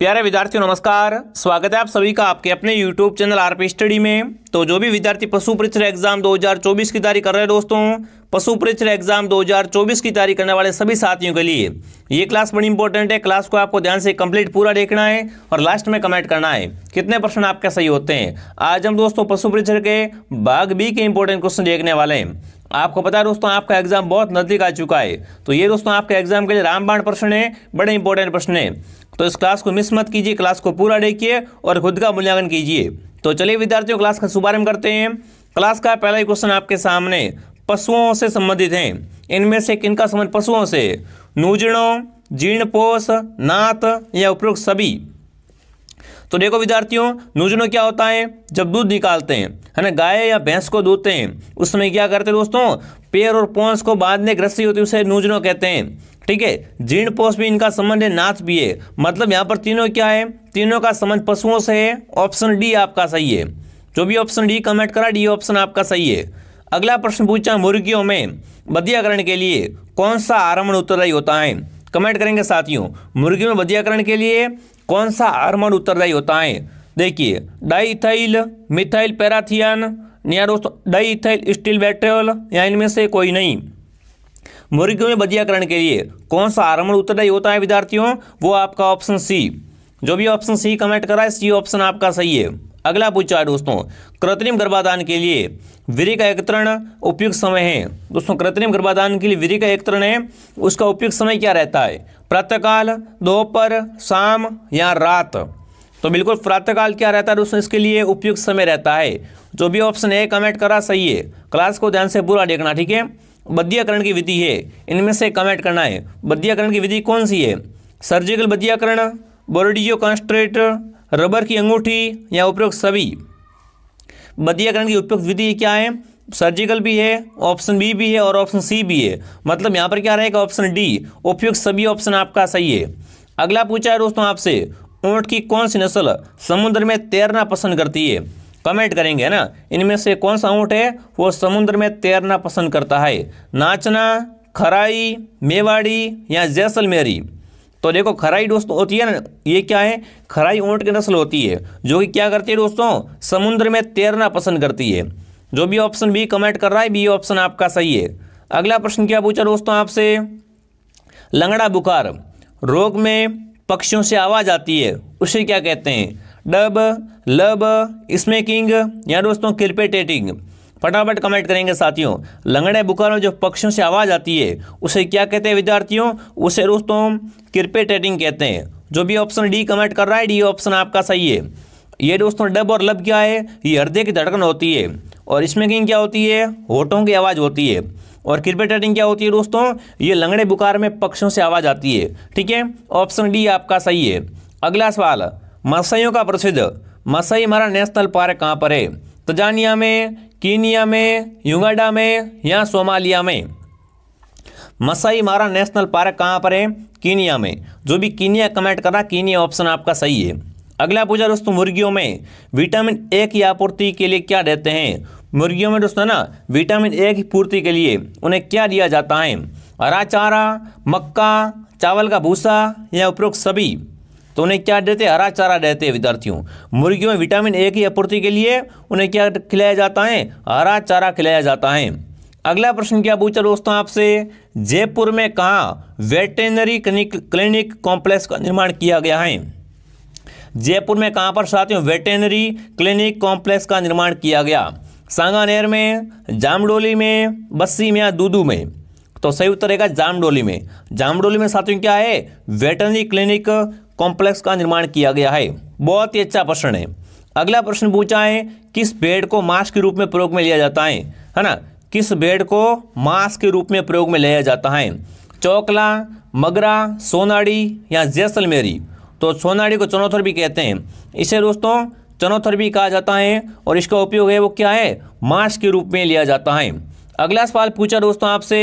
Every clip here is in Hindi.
प्यारे विद्यार्थियों नमस्कार स्वागत है आप सभी का आपके अपने YouTube चैनल आरपी स्टडी में तो जो भी विद्यार्थी पशु परीक्षा एग्जाम 2024 की तैयारी कर रहे हैं दोस्तों पशु परीक्षा एग्जाम 2024 की तैयारी करने वाले सभी साथियों के लिए ये क्लास बड़ी इंपॉर्टेंट है क्लास को आपको ध्यान से कंप्लीट पूरा देखना है और लास्ट में कमेंट करना है कितने प्रश्न आपके सही होते हैं आज हम दोस्तों पशु परीक्षा के भाग बी के इंपॉर्टेंट क्वेश्चन देखने वाले हैं आपको पता है दोस्तों आपका एग्जाम बहुत नजदीक आ चुका है तो ये दोस्तों आपके एग्जाम के लिए रामबाण प्रश्न है बड़े इंपॉर्टेंट प्रश्न है तो इस क्लास को मिस मत कीजिए क्लास को पूरा देखिए और खुद का मूल्यांकन कीजिए तो चलिए विद्यार्थियों क्लास का शुभारंभ करते हैं क्लास का पहला क्वेश्चन आपके सामने पशुओं से संबंधित है इनमें से किनका संबंध पशुओं से जीर्ण पोष नात या उपरोक्त सभी तो देखो विद्यार्थियों नूजनो क्या होता है जब दूध निकालते हैं है ना गाय या भैंस को दूधते हैं उसमें क्या करते हैं दोस्तों पैर और पोंस को बांधने ग्रस्सी होती है उसे नूजनो कहते हैं ठीक है जीर्ण पोष भी इनका संबंध है नाच भी है मतलब यहाँ पर तीनों क्या है तीनों का संबंध पशुओं से है ऑप्शन डी आपका सही है जो भी ऑप्शन डी कमेंट करा डी ऑप्शन आपका सही है अगला प्रश्न पूछा मुर्गियों में बधियाकरण के लिए कौन सा आरमण उत्तरदायी होता है कमेंट करेंगे साथियों मुर्गी में बधियाकरण के लिए कौन सा आरमण उत्तरदायी होता है देखिए डाईथाइल मिथाइल पैराथियन या दोस्तों डाईथाइल स्टील बैट्रियल या इनमें से कोई नहीं मुर्गियों में बजियाकरण के लिए कौन सा आरम्भ उत्तरदायी होता है विद्यार्थियों वो आपका ऑप्शन सी जो भी ऑप्शन सी कमेंट करा है सी ऑप्शन आपका सही है अगला पूछा है दोस्तों कृत्रिम गर्भाधान के लिए विधि का एकत्रण उपयुक्त समय है दोस्तों कृत्रिम गर्भाधान के लिए विधि का एकत्रण है उसका उपयुक्त समय क्या रहता है प्रातःकाल दोपहर शाम या रात तो बिल्कुल प्रातःकाल क्या रहता है दोस्तों इसके लिए उपयुक्त समय रहता है जो भी ऑप्शन है कमेंट करा सही है क्लास को ध्यान से पूरा देखना ठीक है बद्धियाकरण की विधि है इनमें से कमेंट करना है बद्याकरण की विधि कौन सी है सर्जिकल बद्याकरण बोरडियो कॉन्स्ट्रेट रबर की अंगूठी या उपयुक्त सभी बद्धियाकरण की उपयुक्त विधि क्या है सर्जिकल भी है ऑप्शन बी भी है और ऑप्शन सी भी है मतलब यहाँ पर क्या रहेगा ऑप्शन डी उपयुक्त सभी ऑप्शन आपका सही है अगला पूछा है दोस्तों आपसे ऊँट की कौन सी नस्ल समुद्र में तैरना पसंद करती है कमेंट करेंगे है ना इनमें से कौन सा ऊँट है वो समुद्र में तैरना पसंद करता है नाचना खराई मेवाड़ी या जैसलमेरी तो देखो खराई दोस्तों होती है ना ये क्या है खराई ऊँट की नस्ल होती है जो कि क्या करती है दोस्तों समुद्र में तैरना पसंद करती है जो भी ऑप्शन बी कमेंट कर रहा है बी ऑप्शन आपका सही है अगला प्रश्न क्या पूछा दोस्तों आपसे लंगड़ा बुखार रोग में पक्षियों से आवाज़ आती है उसे क्या कहते हैं डब लब स्मेकिंग या दोस्तों क्रिपेटेटिंग फटाफट कमेंट करेंगे साथियों लंगड़े बुखार में जो पक्षियों से आवाज़ आती है उसे क्या कहते हैं विद्यार्थियों उसे दोस्तों क्रिपेटेटिंग कहते हैं जो भी ऑप्शन डी कमेंट कर रहा है डी ऑप्शन आपका सही है ये दोस्तों डब और लब क्या है ये हृदय की धड़कन होती है और स्मेकिंग क्या होती है होठों की आवाज़ होती है और टेटिंग क्या होती है दोस्तों ये लंगड़े बुखार में पक्षियों से आवाज़ आती है ठीक है ऑप्शन डी आपका सही है अगला सवाल मसइयों का प्रसिद्ध मसई मारा नेशनल पार्क कहाँ पर है तजानिया में कीनिया में युगाडा में या सोमालिया में मसाई मारा नेशनल पार्क कहाँ पर है कीनिया में जो भी कीनिया कमेंट करा कीनिया ऑप्शन आपका सही है अगला पूछा दोस्तों मुर्गियों में विटामिन ए की आपूर्ति के लिए क्या देते हैं मुर्गियों में दोस्तों ना विटामिन ए की पूर्ति के लिए उन्हें क्या दिया जाता है हरा चारा मक्का चावल का भूसा या उपरोक्त सभी तो उन्हें क्या देते हरा चारा देते हैं विद्यार्थियों मुर्गियों में विटामिन ए की आपूर्ति के लिए उन्हें क्या खिलाया जाता है हरा चारा खिलाया जाता है अगला प्रश्न क्या पूछा दोस्तों आपसे जयपुर में कहाँ वेटेनरी क्लिनिक क्लिनिक कॉम्प्लेक्स का निर्माण किया गया है जयपुर में कहाँ पर साथियों वेटेनरी क्लिनिक कॉम्प्लेक्स का निर्माण किया गया सांगानेर में जामडोली में बस्सी में या दूदू में तो सही उत्तर रहेगा जामडोली में जामडोली में साथियों क्या है वेटनरी क्लिनिक कॉम्प्लेक्स का निर्माण किया गया है बहुत ही अच्छा प्रश्न है अगला प्रश्न पूछा है किस बेड को मांस के रूप में प्रयोग में लिया जाता है है ना किस बेड को मांस के रूप में प्रयोग में लिया जाता है चौकला मगरा सोनाड़ी या जैसलमेरी तो सोनाड़ी को चनोथर भी कहते हैं इसे दोस्तों चनोथर भी कहा जाता है और इसका उपयोग है वो क्या है मांस के रूप में लिया जाता है अगला सवाल पूछा दोस्तों आपसे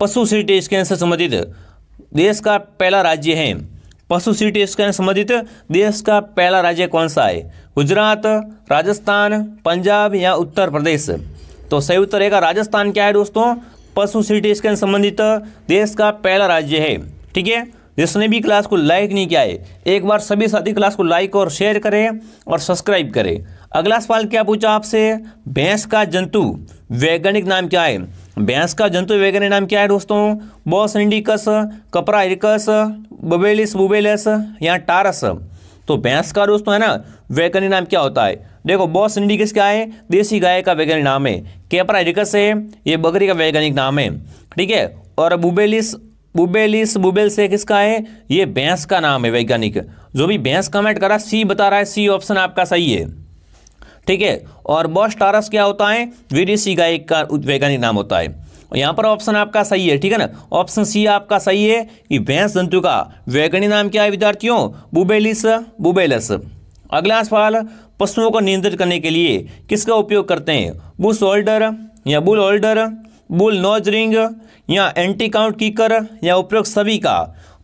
पशु सीट स्कैन से संबंधित देश का पहला राज्य है पशु सीटी स्कैन संबंधित देश का पहला राज्य कौन सा है गुजरात राजस्थान पंजाब या उत्तर प्रदेश तो सही उत्तर रहेगा राजस्थान क्या है दोस्तों पशु सिटी स्कैन संबंधित देश का पहला राज्य है ठीक है जिसने भी क्लास को लाइक नहीं किया है एक बार सभी साथी क्लास को लाइक और शेयर करें और सब्सक्राइब करें अगला सवाल क्या पूछा आपसे भैंस का जंतु वैज्ञानिक नाम क्या है भैंस का जंतु वगैरह नाम क्या है दोस्तों बॉस इंडिकस कपरा इरिकस बबेलिस बुबेलस या टारस तो भैंस का दोस्तों है ना वैगनी नाम क्या होता है देखो बॉस इंडिकस क्या है देसी गाय का वैज्ञानिक नाम है कैपरा इरिकस है ये बकरी का वैज्ञानिक नाम है ठीक है और बुबेलिस बुबेलिस बुबेल से किसका है ये भैंस का नाम है वैज्ञानिक जो भी भैंस कमेंट करा सी बता रहा है सी ऑप्शन आपका सही है ठीक है और बॉस टारस क्या होता है विदेशी का एक का वैज्ञानिक नाम होता है यहाँ पर ऑप्शन आपका सही है ठीक है ना ऑप्शन सी आपका सही है कि भैंस जंतु का वैज्ञानिक नाम क्या है विद्यार्थियों बुबेलिस बुबेलस अगला सवाल पशुओं को नियंत्रित करने के लिए किसका उपयोग करते हैं बुस होल्डर या bull holder bull nose ring या एंटी काउंट कीकर या उपयोग सभी का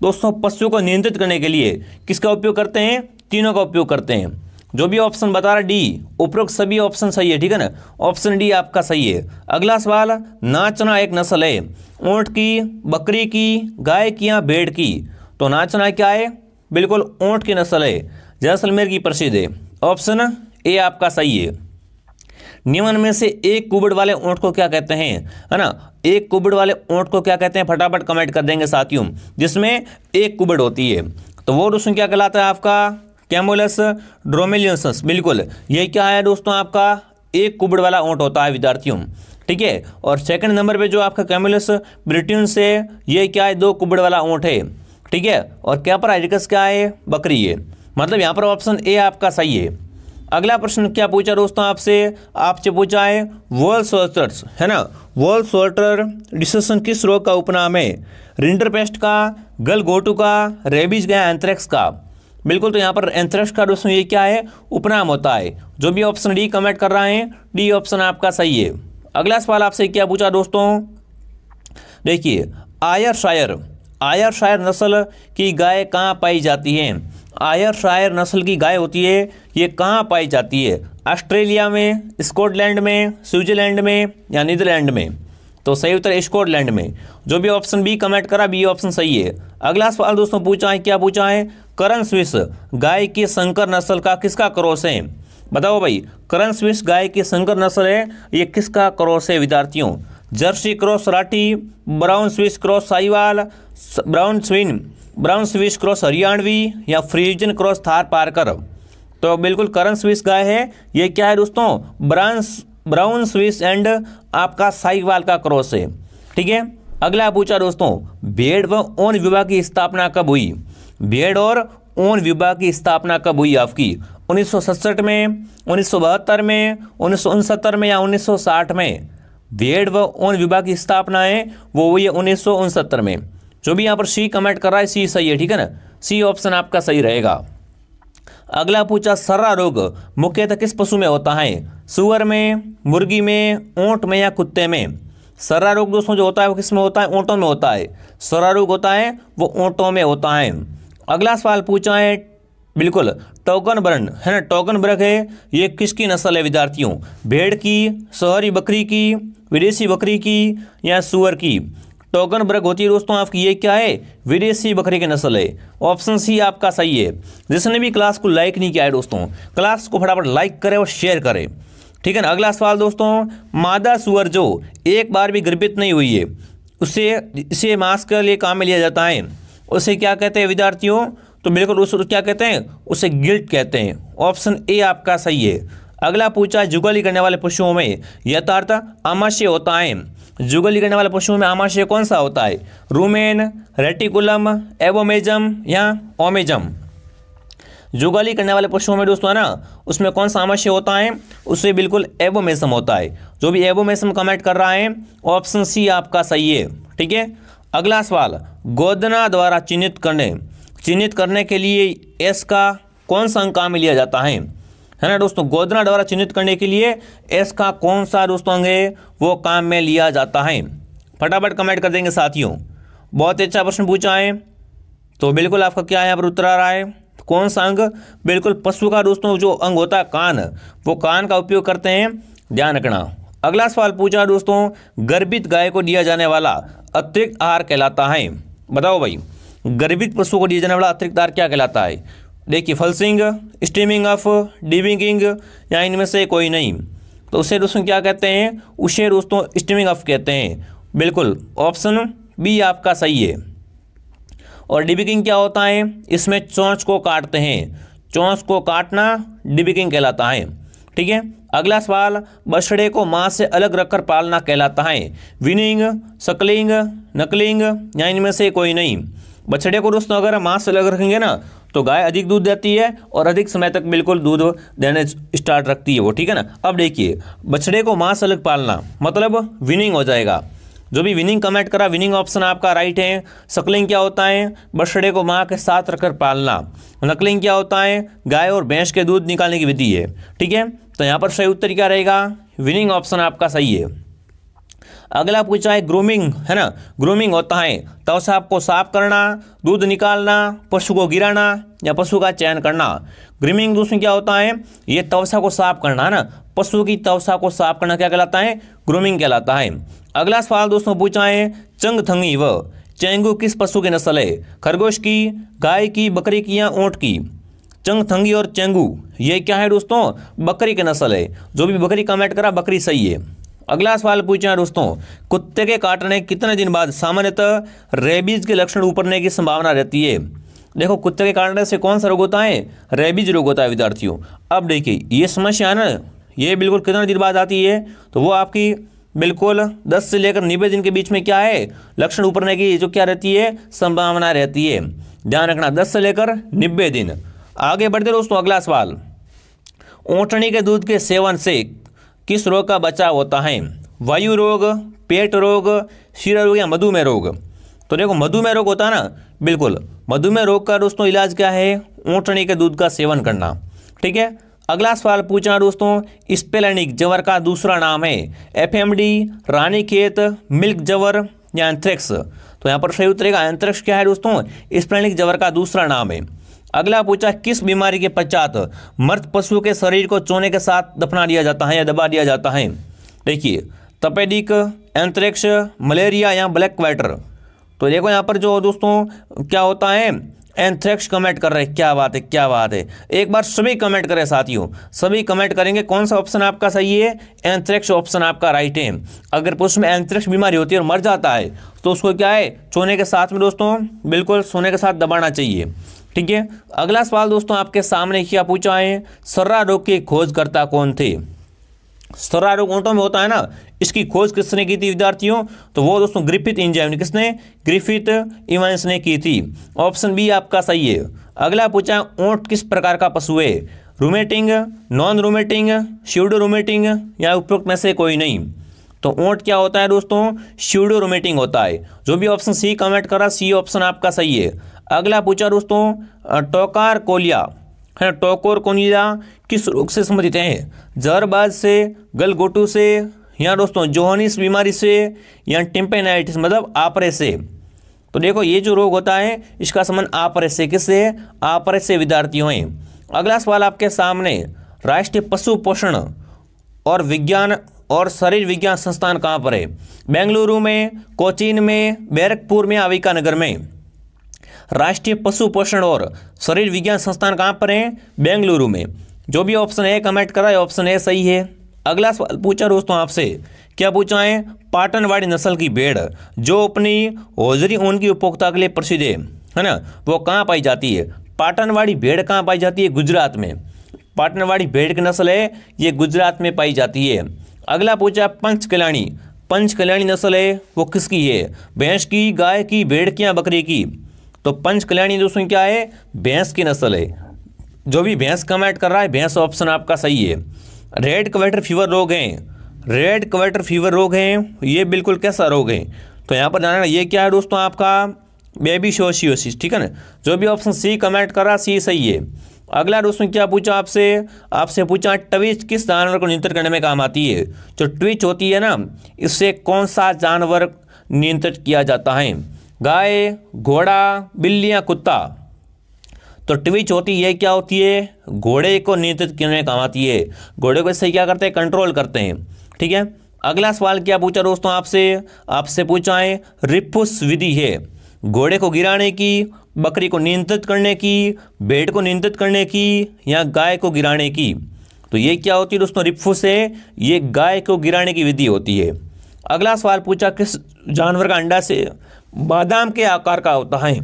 दोस्तों पशुओं को नियंत्रित करने के लिए किसका उपयोग करते हैं तीनों का उपयोग करते हैं जो भी ऑप्शन बता रहा डी उपरोक्त सभी ऑप्शन सही है ठीक है ना ऑप्शन डी आपका सही है अगला सवाल नाचना एक नस्ल है ऊँट की बकरी की गाय की या भेड़ की तो नाचना क्या है बिल्कुल ऊँट की नस्ल है जैसलमेर की प्रसिद्ध है ऑप्शन ए आपका सही है निम्न में से एक कुबड़ वाले ऊँट को क्या कहते हैं है ना एक कुबड़ वाले ऊँट को क्या कहते हैं फटाफट कमेंट कर देंगे साथियों जिसमें एक कुबड़ होती है तो वो रुसन क्या कहलाता है आपका कैमोलस ड्रोमेलियंसस बिल्कुल ये क्या है दोस्तों आपका एक कुबड़ वाला ऊँट होता है विद्यार्थियों ठीक है और सेकंड नंबर पे जो आपका कैमुलस ब्रिटिन से ये क्या है दो कुबड़ वाला ऊँट है ठीक है और क्या पर आइरिकस क्या है बकरी है मतलब यहाँ पर ऑप्शन ए आपका सही है अगला प्रश्न क्या पूछा दोस्तों आपसे आपसे पूछा है वर्ल्ड सोल्टर्स है ना वर्ल्ड सोल्टर डिसन किस रोग का उपनाम है रिंटरपेस्ट का गल गोटू का रेबीज गया एंथ्रेक्स का बिल्कुल तो यहाँ पर एंथ्रेक्स का दोस्तों ये क्या है उपनाम होता है जो भी ऑप्शन डी कमेंट कर रहा है डी ऑप्शन आपका सही है अगला सवाल आपसे क्या पूछा दोस्तों देखिए आयर शायर आयर शायर नस्ल की गाय कहाँ पाई जाती है आयर शायर नस्ल की गाय होती है ये कहाँ पाई जाती है ऑस्ट्रेलिया में स्कॉटलैंड में स्विट्जरलैंड में या नीदरलैंड में तो सही उत्तर स्कॉटलैंड में जो भी ऑप्शन बी कमेंट करा बी ऑप्शन सही है अगला सवाल दोस्तों पूछा है क्या पूछा है करण स्विस गाय की संकर नस्ल का किसका क्रॉस है बताओ भाई करण स्विस गाय की संकर नस्ल है ये किसका क्रॉस है विद्यार्थियों Jersey cross Rathi Brown Swiss cross Sahiwal Brown स्विन ब्राउन स्विस क्रॉस हरियाणवी या फ्रीजन क्रॉस थार पारकर तो बिल्कुल करण स्विस गाय है ये क्या है दोस्तों ब्रांस ब्राउन स्विस एंड आपका साईवाल का क्रॉस है ठीक है अगला पूछा दोस्तों भेड़ व ओन विवाह की स्थापना कब हुई भेड़ और ओन विभाग की स्थापना कब हुई आपकी 1967 में उन्नीस में उन्नीस में या 1960 में भेड़ व ओन विभाग की स्थापना है वो हुई है उन्नीस में जो भी यहाँ पर सी कमेंट कर रहा है सी सही है ठीक है ना सी ऑप्शन आपका सही रहेगा अगला पूछा सर्रा रोग मुख्यतः किस पशु में होता है सुअर में मुर्गी में ऊँट में या कुत्ते में सर्रा रोग दोस्तों जो होता है वो किस में होता है ऊँटों में होता है सर्रा रोग होता है वो ऊँटों में होता है अगला सवाल पूछा है बिल्कुल टोकन ब्रन है ना टोकन ब्रक है ये किसकी नस्ल है विद्यार्थियों भेड़ की शहरी बकरी की विदेशी बकरी की या सुअर की टोकन ब्रक होती है दोस्तों आपकी ये क्या है विदेशी बकरी की नस्ल है ऑप्शन सी आपका सही है जिसने भी क्लास को लाइक नहीं किया है दोस्तों क्लास को फटाफट लाइक करें और शेयर करें ठीक है ना अगला सवाल दोस्तों मादा सुअर जो एक बार भी गर्भित नहीं हुई है उसे इसे मांस के लिए काम में लिया जाता है उसे क्या कहते हैं विद्यार्थियों तो बिल्कुल उस क्या कहते हैं उसे गिल्ट कहते हैं ऑप्शन ए आपका सही है अगला पूछा जुगली करने वाले पशुओं में यथार्थ आमाशय होता है जुगली करने वाले पशुओं में आमाशय कौन सा होता है रूमेन रेटिकुलम एवोमेजम या ओमेजम जुगली करने वाले पशुओं में दोस्तों है ना उसमें कौन सा आमाशय होता है उसे बिल्कुल एवोमेसम होता है जो भी एवोमेसम कमेंट कर रहा है ऑप्शन सी आपका सही है ठीक है अगला सवाल गोदना द्वारा चिन्हित करने चिन्हित करने के लिए एस का कौन सा अंक में लिया जाता है है ना दोस्तों गोदना द्वारा चिन्हित करने के लिए एस का कौन सा दोस्तों अंग है वो काम में लिया जाता है फटाफट कमेंट कर देंगे साथियों बहुत अच्छा प्रश्न पूछा है तो बिल्कुल आपका क्या यहाँ पर उत्तर आ रहा है कौन सा अंग बिल्कुल पशु का दोस्तों जो अंग होता है कान वो कान का उपयोग करते हैं ध्यान रखना अगला सवाल पूछा दोस्तों गर्भित गाय को दिया जाने वाला अतिरिक्त आहार कहलाता है बताओ भाई गर्भित पशुओं को दिया जाने वाला अतिरिक्त आहार क्या कहलाता है देखिए फलसिंग स्टीमिंग ऑफ डिबिंगिंग या इनमें से कोई नहीं तो उसे दोस्तों क्या कहते हैं उसे दोस्तों स्टीमिंग ऑफ कहते हैं बिल्कुल ऑप्शन बी आपका सही है और डिबिकिंग क्या होता है इसमें चौंच को काटते हैं चौंच को काटना डिबिकिंग कहलाता है ठीक है अगला सवाल बछड़े को माँ से अलग रखकर पालना कहलाता है विनिंग सकलिंग नकलिंग या इनमें से कोई नहीं बछड़े को दोस्तों अगर माँ से अलग रखेंगे ना तो गाय अधिक दूध देती है और अधिक समय तक बिल्कुल दूध देने स्टार्ट रखती है वो ठीक है ना अब देखिए बछड़े को माँ से अलग पालना मतलब विनिंग हो जाएगा जो भी विनिंग कमेंट करा विनिंग ऑप्शन आपका राइट है सकलिंग क्या होता है बछड़े को माँ के साथ रखकर पालना नकलिंग क्या होता है गाय और भैंस के दूध निकालने की विधि है ठीक है तो यहाँ पर सही उत्तर क्या रहेगा विनिंग ऑप्शन आपका सही है अगला पूछा है ग्रूमिंग है ना ग्रूमिंग होता है तो साफ आपको साफ करना दूध निकालना पशु को गिराना या पशु का चयन करना ग्रूमिंग दोस्तों क्या होता है ये तवसा को साफ करना है ना पशु की तवसा को साफ करना क्या कहलाता है ग्रूमिंग कहलाता है अगला सवाल दोस्तों पूछा है चंग थंगी व चेंगू किस पशु की नस्ल है खरगोश की गाय की बकरी की या ऊँट की चंगथंगी और चेंगू ये क्या है दोस्तों बकरी की नस्ल है जो भी बकरी कमेंट करा बकरी सही है अगला सवाल पूछा है दोस्तों कुत्ते के काटने कितने दिन बाद सामान्यतः रेबीज के लक्षण उपरने की संभावना रहती है देखो कुत्ते के काटने से कौन सा रोग होता है रेबीज रोग होता है विद्यार्थियों अब देखिए ये समस्या है ना ये बिल्कुल कितने दिन बाद आती है तो वो आपकी बिल्कुल 10 से लेकर नब्बे दिन के बीच में क्या है लक्षण उपरने की जो क्या रहती है संभावना रहती है ध्यान रखना दस से लेकर नब्बे दिन आगे बढ़ते दोस्तों अगला सवाल ऊँटनी के दूध के सेवन से किस रोग का बचाव होता है वायु रोग पेट रोग शीरा रोग या मधुमेह रोग तो देखो मधुमेह रोग होता है ना बिल्कुल मधुमेह रोग का दोस्तों इलाज क्या है ऊँटनी के दूध का सेवन करना ठीक है अगला सवाल पूछना दोस्तों स्पेलनिक जवर का दूसरा नाम है एफ एम डी रानी खेत मिल्क जवर या एंथ्रेक्स तो यहाँ पर सही उतरेगा एंथ्रेक्स क्या है दोस्तों स्पेलनिक जवर का दूसरा नाम है अगला पूछा किस बीमारी के पश्चात मृत पशु के शरीर को चोने के साथ दफना दिया जाता है या दबा दिया जाता है देखिए तपेडिक एंथ्रेक्स मलेरिया या ब्लैक क्वाटर तो देखो यहाँ पर जो दोस्तों क्या होता है एंथ्रेक्स कमेंट कर रहे हैं क्या बात है क्या बात है एक बार सभी कमेंट करें साथियों सभी कमेंट करेंगे कौन सा ऑप्शन आपका सही है एंथ्रेक्स ऑप्शन आपका राइट है अगर पुरुष में एंथ्रेक्स बीमारी होती है और मर जाता है तो उसको क्या है सोने के साथ में दोस्तों बिल्कुल सोने के साथ दबाना चाहिए ठीक है अगला सवाल दोस्तों आपके सामने क्या पूछा है सर्रा रोग के खोजकर्ता कौन थे सर्रा रोग ऊँटों में होता है ना इसकी खोज किसने की थी विद्यार्थियों तो वो दोस्तों ग्रिफिथ इंजन किसने ग्रिफिथ इवेंस ने की थी ऑप्शन बी आपका सही है अगला पूछा ऊँट किस प्रकार का पशु है रूमेटिंग नॉन रूमेटिंग श्यूडो रूमेटिंग या उपयुक्त में से कोई नहीं तो ऊँट क्या होता है दोस्तों श्यूडो रूमेटिंग होता है जो भी ऑप्शन सी कमेंट करा सी ऑप्शन आपका सही है अगला पूछा दोस्तों टोकार कोलिया है ना टोकोर कोलिया किस रोग से संबंधित हैं जहरबाज से गलगोटू से या दोस्तों जोहनिस बीमारी से या टिम्पेनाइटिस मतलब आपरे से तो देखो ये जो रोग होता है इसका संबंध आपरे से किससे आपरे से विद्यार्थियों हैं अगला सवाल आपके सामने राष्ट्रीय पशु पोषण और विज्ञान और शरीर विज्ञान संस्थान कहाँ पर है बेंगलुरु में कोचीन में बैरकपुर में अविका नगर में राष्ट्रीय पशु पोषण और शरीर विज्ञान संस्थान कहाँ पर है बेंगलुरु में जो भी ऑप्शन ए कमेंट करा है ऑप्शन ए सही है अगला सवाल पूछा दोस्तों आपसे क्या पूछा है पाटनवाड़ी नस्ल की भेड़ जो अपनी होजरी ऊन की उपभोक्ता के लिए प्रसिद्ध है है ना वो कहाँ पाई जाती है पाटनवाड़ी भेड़ कहाँ पाई जाती है गुजरात में पाटनवाड़ी भेड़ की नस्ल है ये गुजरात में पाई जाती है अगला पूछा पंचकल्याणी पंचकल्याणी नस्ल है वो किसकी है भैंस की गाय की भेड़ की या बकरी की तो पंच कल्याणी दोस्तों क्या है भैंस की नस्ल है जो भी भैंस कमेंट कर रहा है भैंस ऑप्शन आपका सही है रेड क्वेटर फीवर रोग हैं रेड क्वेटर फीवर रोग हैं ये बिल्कुल कैसा रोग है तो यहाँ पर जाना ये क्या है दोस्तों आपका बेबी शोशियोसिस ठीक है ना जो भी ऑप्शन सी कमेंट कर रहा सी सही है अगला दोस्तों क्या पूछा आपसे आपसे पूछा ट्विच किस जानवर को नियंत्रित करने में काम आती है जो ट्विच होती है ना इससे कौन सा जानवर नियंत्रित किया जाता है गाय घोड़ा बिल्ली या कुत्ता तो ट्विच होती है क्या होती है घोड़े को नियंत्रित करने काम आती है घोड़े को इससे क्या करते हैं कंट्रोल करते हैं ठीक है अगला सवाल क्या पूछा दोस्तों आपसे आपसे पूछा है रिपुस विधि है घोड़े को गिराने की बकरी को नियंत्रित करने की भेड़ को नियंत्रित करने की या गाय को गिराने की तो ये क्या होती है दोस्तों रिपुस है ये गाय को गिराने की विधि होती है अगला सवाल पूछा किस जानवर का अंडा से बादाम के आकार का होता है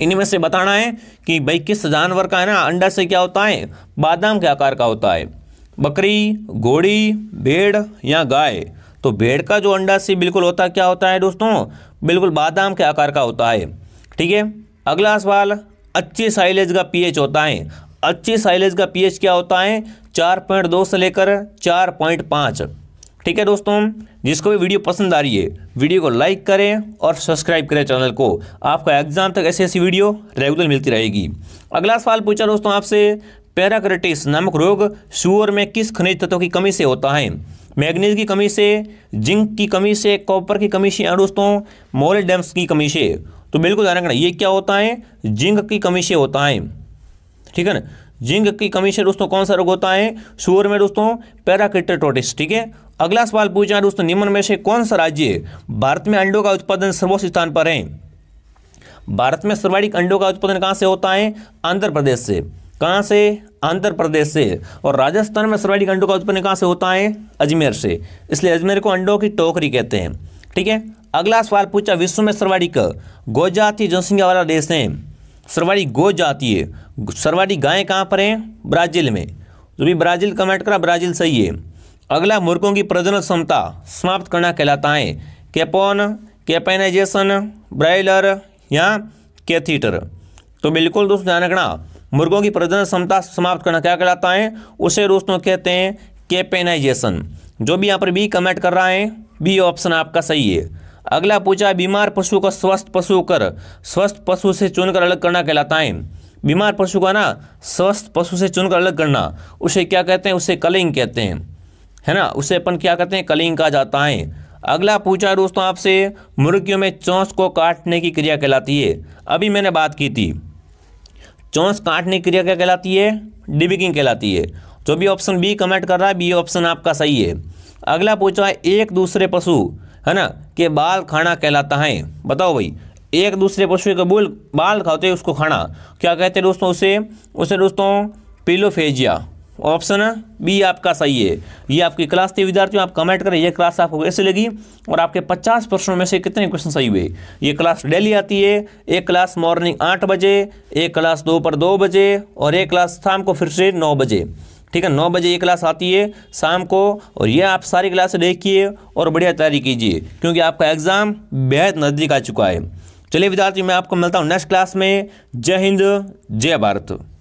इनमें से बताना है कि भाई किस जानवर का है ना अंडा से क्या होता है बादाम के आकार का होता है बकरी घोड़ी भेड़ या गाय तो भेड़ का जो अंडा से बिल्कुल होता क्या होता है दोस्तों बिल्कुल बादाम के आकार का होता है ठीक है अगला सवाल अच्छे साइलेज का पीएच होता है अच्छे साइलेज का पीएच क्या होता है चार पॉइंट दो से लेकर चार पॉइंट पाँच ठीक है दोस्तों जिसको भी वीडियो पसंद आ रही है वीडियो को लाइक करें और सब्सक्राइब करें चैनल को आपका एग्जाम तक ऐसी ऐसी वीडियो रेगुलर मिलती रहेगी अगला सवाल पूछा दोस्तों आपसे पैराक्रेटिस नामक रोग शुअर में किस खनिज तत्वों की कमी से होता है मैग्नीज की कमी से जिंक की कमी से कॉपर की कमी से दोस्तों मोरेडम्स की कमी से तो बिल्कुल ध्यान रखना ये क्या होता है जिंक की कमी से होता है ठीक है ना जिंक की कमी से दोस्तों कौन सा रोग होता है शुअर में दोस्तों पैराक्रिटेटोटिस ठीक है अगला सवाल पूछा दोस्तों निम्न में से कौन सा राज्य भारत में अंडों का उत्पादन सर्वोच्च स्थान पर है भारत में सर्वाधिक अंडों का उत्पादन कहाँ से होता है आंध्र प्रदेश से कहाँ से आंध्र प्रदेश से और राजस्थान में सर्वाधिक अंडों का उत्पादन कहाँ से होता है अजमेर से इसलिए अजमेर को अंडों की टोकरी कहते हैं ठीक है अगला सवाल पूछा विश्व में सर्वाधिक गोजातीय जनसंख्या वाला देश है सर्वाधिक गो जातीय सर्वाधिक गायें कहाँ पर हैं ब्राजील में जो तो भी ब्राजील कमेंट करा ब्राजील सही है अगला मुर्गों की प्रजनन क्षमता समाप्त करना कहलाता है कैपोन कैपेनाइजेशन ब्रायलर या कैथीटर तो बिल्कुल दोस्तों ध्यान रखना मुर्गों की प्रजनन क्षमता समाप्त करना क्या कहलाता है उसे दोस्तों कहते हैं कैपेनाइजेशन जो भी यहाँ पर बी कमेंट कर रहा है बी ऑप्शन आपका सही है अगला पूछा बीमार पशु को स्वस्थ पशु कर स्वस्थ पशु से चुनकर अलग करना कहलाता है बीमार पशु का ना स्वस्थ पशु से चुनकर अलग करना उसे क्या कहते हैं उसे कलिंग कहते हैं है ना उसे अपन क्या कहते हैं कलिंग कहा जाता है अगला पूछा दोस्तों आपसे मुर्गियों में चौंस को काटने की क्रिया कहलाती है अभी मैंने बात की थी चौंस काटने की क्रिया क्या कहलाती है डिबिकिंग कहलाती है जो भी ऑप्शन बी कमेंट कर रहा है बी ऑप्शन आपका सही है अगला पूछा है एक दूसरे पशु है ना के बाल खाना कहलाता है बताओ भाई एक दूसरे पशु के बोल बाल खाते उसको खाना क्या कहते हैं दोस्तों उसे उसे दोस्तों पिलोफेजिया ऑप्शन बी आपका सही है ये आपकी क्लास थी विद्यार्थियों आप कमेंट करें ये क्लास आपको कैसे लगी और आपके 50 प्रश्नों में से कितने क्वेश्चन सही हुए ये क्लास डेली आती है एक क्लास मॉर्निंग आठ बजे एक क्लास दोपहर दो बजे और एक क्लास शाम को फिर से नौ बजे ठीक है नौ बजे ये क्लास आती है शाम को और ये आप सारी क्लास देखिए और बढ़िया तैयारी कीजिए क्योंकि आपका एग्ज़ाम बेहद नज़दीक आ चुका है चलिए विद्यार्थी मैं आपको मिलता हूँ नेक्स्ट क्लास में जय हिंद जय भारत